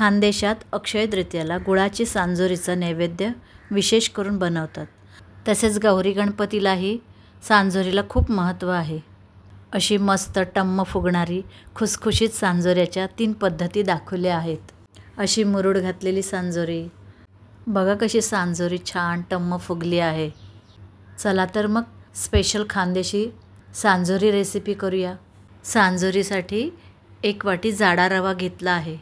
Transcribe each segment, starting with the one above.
खानदेशात अक्षय तृतीयाला गुळाची सांजोरीचं नैवेद्य विशेष करून बनवतात तसेच गौरी गणपतीलाही सांजोरीला खूप महत्त्व आहे अशी मस्त टम्म फुगणारी खुसखुशीत सांजोऱ्याच्या तीन पद्धती दाखवल्या आहेत अशी मुरुड घातलेली सांजोरी बघा कशी सांजोरी छान टम्म फुगली आहे चला तर मग स्पेशल खानदेशी सांजोरी रेसिपी करूया सांजोरीसाठी एक वाटी जाडा रवा घेतला आहे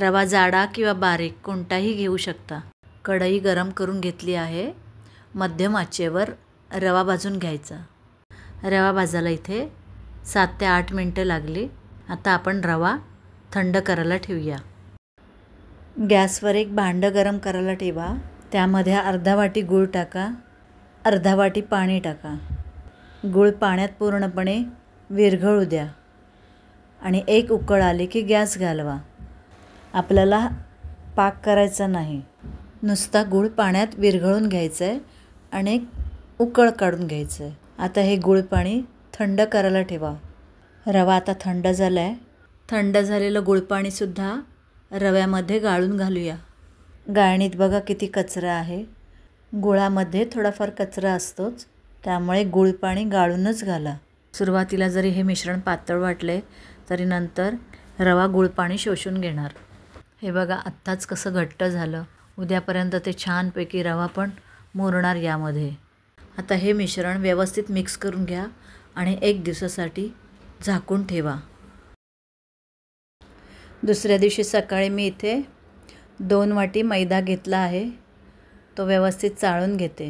रवा जाडा किंवा बारीक कोणताही घेऊ शकता कढई गरम करून घेतली आहे मध्यम आचेवर रवा भाजून घ्यायचा रवा भाजायला इथे सात ते आठ मिनटं लागली आता आपण रवा थंड करायला ठेवूया गॅसवर एक भांडं गरम करायला ठेवा त्यामध्ये अर्धा वाटी गूळ टाका अर्धा वाटी पाणी टाका गूळ पाण्यात पूर्णपणे विरघळू द्या आणि एक उकळ आली की गॅस घालवा आपल्याला पाक करायचा नाही नुसता गूळ पाण्यात विरघळून घ्यायचं आहे आणि उकळ काढून घ्यायचं आहे आता हे गुळ पाणी थंड करायला ठेवा रवा आता थंड झाला आहे थंड झालेलं गुळपाणीसुद्धा रव्यामध्ये गाळून घालूया गाळणीत बघा किती कचरा आहे गुळामध्ये थोडाफार कचरा असतोच त्यामुळे पाणी गाळूनच घाला सुरुवातीला जरी हे मिश्रण पातळ वाटले तरी नंतर रवा पाणी शोषून घेणार हे बघा आत्ताच कसं घट्ट झालं उद्यापर्यंत ते छानपैकी रवा पण मुरणार यामध्ये आता हे मिश्रण व्यवस्थित मिक्स करून घ्या आणि एक दिवसासाठी झाकून ठेवा दुसऱ्या दिवशी सकाळी मी इथे दोन वाटी मैदा घेतला आहे तो व्यवस्थित चाळून घेते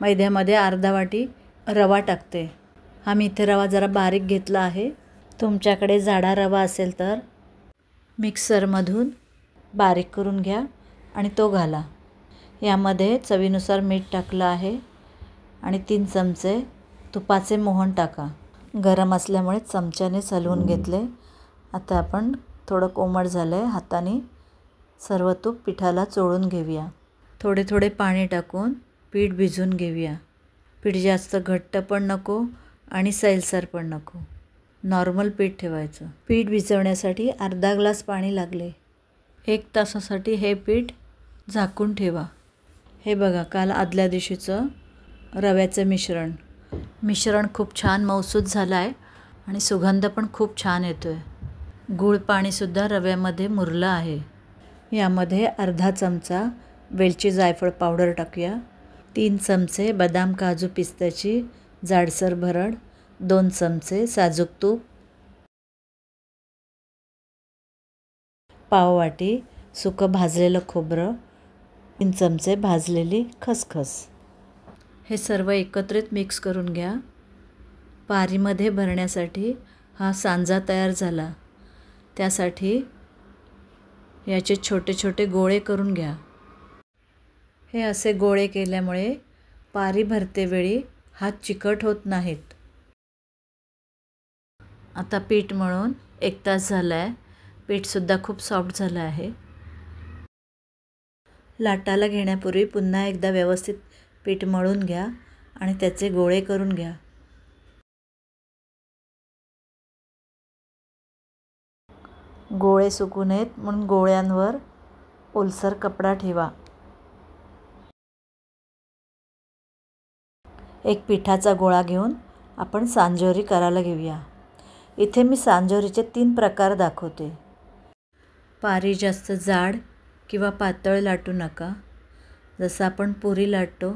मैद्यामध्ये अर्धा वाटी रवा टाकते आम्ही इथे रवा जरा बारीक घेतला आहे तुमच्याकडे जाडा रवा असेल तर मिक्सरमधून बारीक करून घ्या आणि तो घाला यामध्ये चवीनुसार मीठ टाकलं आहे आणि तीन चमचे तुपाचे मोहन टाका गरम असल्यामुळे चमच्याने हलवून घेतले आता आपण थोडं कोमट झालं आहे हाताने सर्व तूप पिठाला चोळून घेऊया थोडे थोडे पाणी टाकून पीठ भिजून घेऊया पीठ जास्त घट्ट पण नको आणि सैलसर पण नको नॉर्मल पीठ ठेवायचं पीठ भिजवण्यासाठी अर्धा ग्लास पाणी लागले एक तासासाठी हे पीठ झाकून ठेवा हे बघा काल आदल्या दिवशीचं रव्याचं मिश्रण मिश्रण खूप छान मौसूद झालं आहे आणि सुगंध पण खूप छान येतो आहे गुळ पाणीसुद्धा रव्यामध्ये मुरलं आहे यामध्ये अर्धा चमचा वेलची जायफळ पावडर टाकूया तीन चमचे बदाम काजू पिस्त्याची जाडसर भरड दोन चमचे साजूक तूप पाववाटी सुकं भाजलेलं खोबरं तीन चमचे भाजलेली खसखस हे सर्व एकत्रित मिक्स करून घ्या पारीमध्ये भरण्यासाठी हा सांजा तयार झाला त्यासाठी याचे छोटे छोटे गोळे करून घ्या हे असे गोळे केल्यामुळे पारी भरतेवेळी हात चिकट होत नाहीत आता पीठ मळून एक तास झाला आहे पीठसुद्धा खूप सॉफ्ट झालं आहे लाटाला घेण्यापूर्वी पुन्हा एकदा व्यवस्थित पीठ मळून घ्या आणि त्याचे गोळे करून घ्या गोळे सुकू नयेत म्हणून गोळ्यांवर ओलसर कपडा ठेवा एक पिठाचा गोळा घेऊन आपण सांजोरी करायला घेऊया इथे मी सांजोरीचे तीन प्रकार दाखवते पारी जास्त जाड किंवा पातळ लाटू नका जसं आपण पुरी लाटतो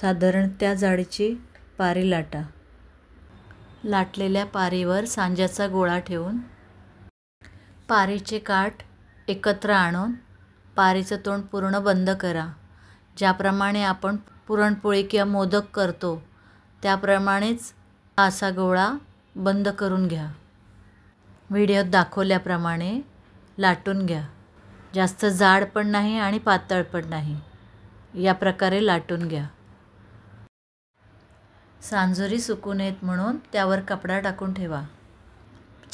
साधारण त्या जाडीची पारी लाटा लाटलेल्या पारीवर सांज्याचा गोळा ठेवून पारीचे काठ एकत्र आणून पारीचं तोंड पूर्ण बंद करा ज्याप्रमाणे आपण पुरणपोळी किंवा मोदक करतो त्याप्रमाणेच असा गोळा बंद करून घ्या व्हिडिओत दाखवल्याप्रमाणे लाटून घ्या जास्त जाड पण नाही आणि पातळ पण नाही या प्रकारे लाटून घ्या सांजोरी सुकू नयेत म्हणून त्यावर कपडा टाकून ठेवा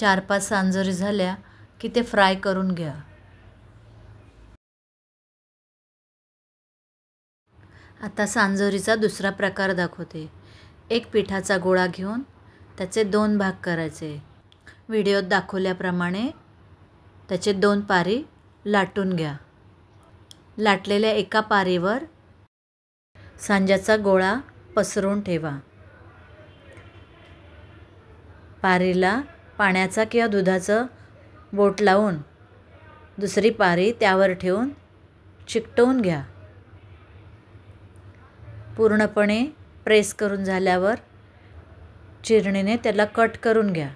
चार पाच सांजोरी झाल्या की ते फ्राय करून घ्या आता सांजोरीचा दुसरा प्रकार दाखवते एक पिठाचा गोळा घेऊन त्याचे दोन भाग करायचे व्हिडिओत दाखवल्याप्रमाणे त्याचे दोन पारी लाटून घ्या लाटलेल्या एका पारीवर सांज्याचा गोळा पसरून ठेवा पारीला पाण्याचा किंवा दुधाचं बोट लावून दुसरी पारी त्यावर ठेवून चिकटवून घ्या पूर्णपणे प्रेस करून झाल्यावर चिरणीने त्याला कट करून घ्या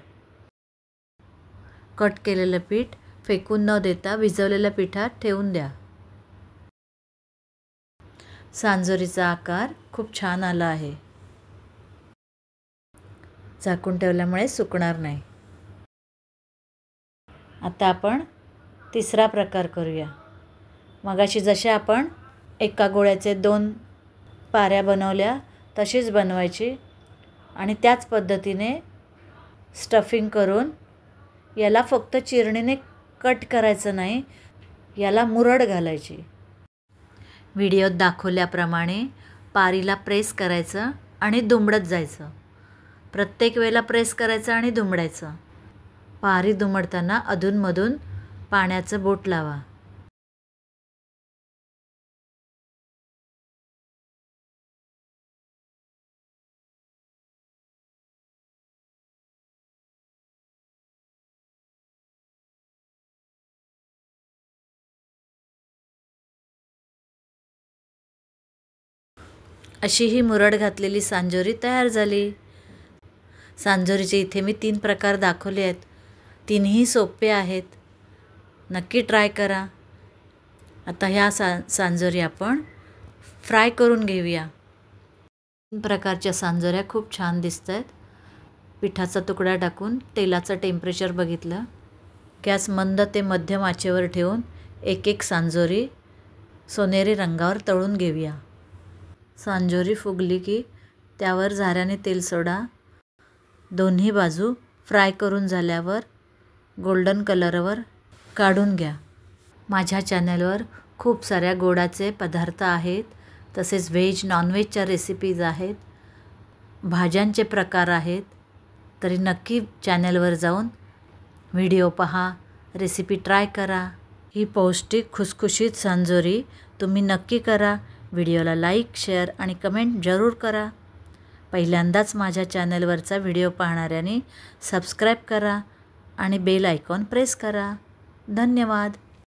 कट केलेलं पीठ फेकून न देता विजवलेल्या पिठात ठेवून द्या सांजोरीचा आकार खूप छान आला आहे झाकून ठेवल्यामुळे सुकणार नाही आता आपण तिसरा प्रकार करूया मगाशी जसे आपण एका गोळ्याचे दोन पाऱ्या बनवल्या तशीच बनवायची आणि त्याच पद्धतीने स्टफिंग करून याला फक्त चिरणीने कट करायचं नाही याला मुरड घालायची व्हिडिओत दाखवल्याप्रमाणे पारीला प्रेस करायचं आणि दुमडत जायचं प्रत्येक वेळेला प्रेस करायचं आणि दुमडायचं पारी दुमडताना अधूनमधून पाण्याचं बोट लावा अशी ही मुरड घातलेली सांजोरी तयार झाली सांजोरीचे इथे मी तीन प्रकार दाखवले आहेत तीनही सोपे आहेत नक्की ट्राय करा आता ह्या सा सांजोरी आपण फ्राय करून घेऊया तीन प्रकारच्या सांजोऱ्या खूप छान दिसत आहेत पिठाचा तुकडा टाकून तेलाचं टेम्परेचर बघितलं गॅस मंद ते मध्यम आचेवर ठेवून एक एक सांजोरी सोनेरी रंगावर तळून घेऊया सांजोरी फुगली की त्यावर झाऱ्याने तेल सोडा दोन्ही बाजू फ्राय करून झाल्यावर गोल्डन कलरवर काढून घ्या माझ्या चॅनलवर खूप साऱ्या गोडाचे पदार्थ आहेत तसेच व्हेज नॉनव्हेजच्या रेसिपीज आहेत भाज्यांचे प्रकार आहेत तरी नक्की चॅनलवर जाऊन व्हिडिओ पहा रेसिपी ट्राय करा ही पौष्टिक खुसखुशीत सांजोरी तुम्ही नक्की करा व्हिडिओला लाईक शेअर आणि कमेंट जरूर करा पहिल्यांदाच माझ्या चॅनलवरचा व्हिडिओ पाहणाऱ्यांनी सबस्क्राईब करा आणि बेल आयकॉन प्रेस करा धन्यवाद